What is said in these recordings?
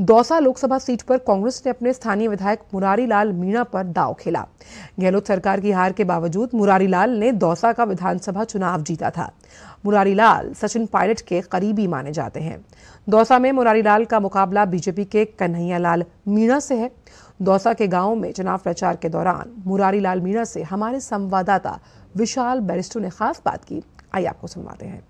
Dausa Lok Sabha seat पर कांग्रेस ने अपने स्थानीय विधायक मुरारी लाल मीणा पर दाव खेला गहलोत सरकार की हार के बावजूद मुरारी लाल ने दौसा का विधानसभा चुनाव जीता था मुरारी लाल सचिन पायलट के करीबी माने जाते हैं दौसा में मुरारी लाल का मुकाबला बीजेपी के कन्हैया लाल मीणा से है दौसा के गांव में चुनाव प्रचार के दौरान मुरारी लाल मीणा से हमारे संवाददाता विशाल बैरिस्टो ने खास बात की आइए आपको सुनवाते हैं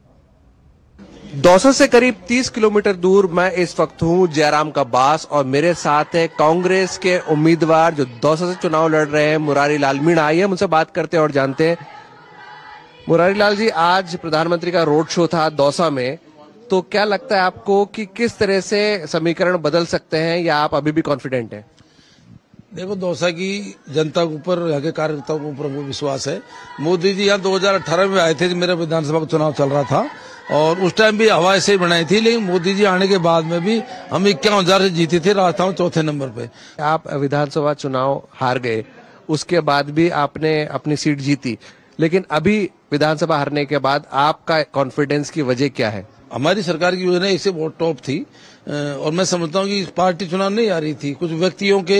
दौसा से करीब 30 किलोमीटर दूर मैं इस वक्त हूँ जयराम का बास और मेरे साथ है कांग्रेस के उम्मीदवार जो दौसा से चुनाव लड़ रहे हैं मुरारी लाल मीणा आइए उनसे बात करते हैं और जानते हैं मुरारी लाल जी आज प्रधानमंत्री का रोड शो था दौसा में तो क्या लगता है आपको कि किस तरह से समीकरण बदल सकते हैं या आप अभी भी कॉन्फिडेंट हैं देखो दौसा की जनता के ऊपर यहाँ के कार्यकर्ताओं के ऊपर विश्वास है मोदी जी यहाँ 2018 में आए थे मेरा विधानसभा का चुनाव चल रहा था और उस टाइम भी हवा ऐसे ही बनाई थी लेकिन मोदी जी आने के बाद में भी हम इक्यावन हजार से जीते थे राजस्थान चौथे नंबर पे आप विधानसभा चुनाव हार गए उसके बाद भी आपने अपनी सीट जीती लेकिन अभी विधानसभा हारने के बाद आपका कॉन्फिडेंस की वजह क्या है हमारी सरकार की योजना इससे बहुत टॉप थी और मैं समझता हूँ कि पार्टी चुनाव नहीं आ रही थी कुछ व्यक्तियों के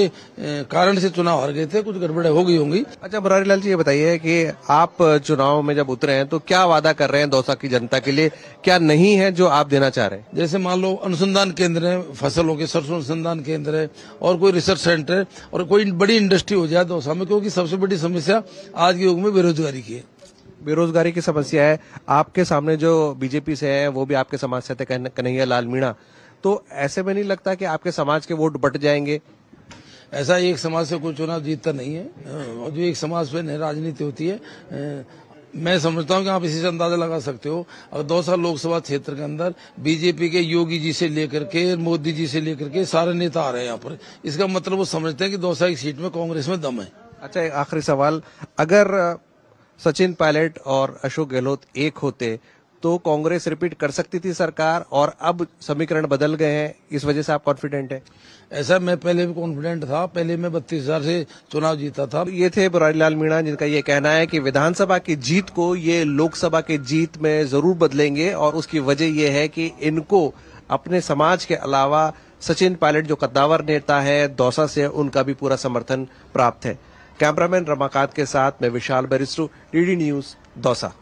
कारण से चुनाव हार गए थे कुछ गड़बड़े हो गई होंगी अच्छा बरारी लाल जी ये बताइए कि आप चुनाव में जब उतरे हैं तो क्या वादा कर रहे हैं दौसा की जनता के लिए क्या नहीं है जो आप देना चाह रहे हैं जैसे मान लो अनुसंधान केंद्र है फसलों के सरसों अनुसंधान केंद्र है और कोई रिसर्च सेंटर है और कोई बड़ी इंडस्ट्री हो जाए दौसा में क्योंकि सबसे बड़ी समस्या आज के युग में बेरोजगारी की है बेरोजगारी की समस्या है आपके सामने जो बीजेपी से है वो भी आपके समाज से थे कन्हैया लाल मीणा तो ऐसे में नहीं लगता कि आपके समाज के वोट बट जाएंगे ऐसा एक समाज से कोई चुनाव जीतता नहीं है जो एक समाज पे राजनीति होती है मैं समझता हूं कि आप इसी से अंदाजा लगा सकते हो अगर दौसा लोकसभा क्षेत्र के अंदर बीजेपी के योगी जी से लेकर के मोदी जी से लेकर के सारे नेता आ रहे हैं यहाँ पर इसका मतलब वो समझते हैं कि दौसा की सीट में कांग्रेस में दम है अच्छा एक आखिरी सवाल अगर सचिन पायलट और अशोक गहलोत एक होते तो कांग्रेस रिपीट कर सकती थी सरकार और अब समीकरण बदल गए हैं इस वजह से आप कॉन्फिडेंट हैं ऐसा मैं पहले भी कॉन्फिडेंट था पहले मैं बत्तीस हजार से चुनाव जीता था ये थे बुरारी लाल मीणा जिनका ये कहना है कि विधानसभा की जीत को ये लोकसभा की जीत में जरूर बदलेंगे और उसकी वजह यह है कि इनको अपने समाज के अलावा सचिन पायलट जो कद्दावर नेता है दौसा से उनका भी पूरा समर्थन प्राप्त है कैमरामैन रमाकांत के साथ मैं विशाल बरिस्टू डीडी न्यूज दौसा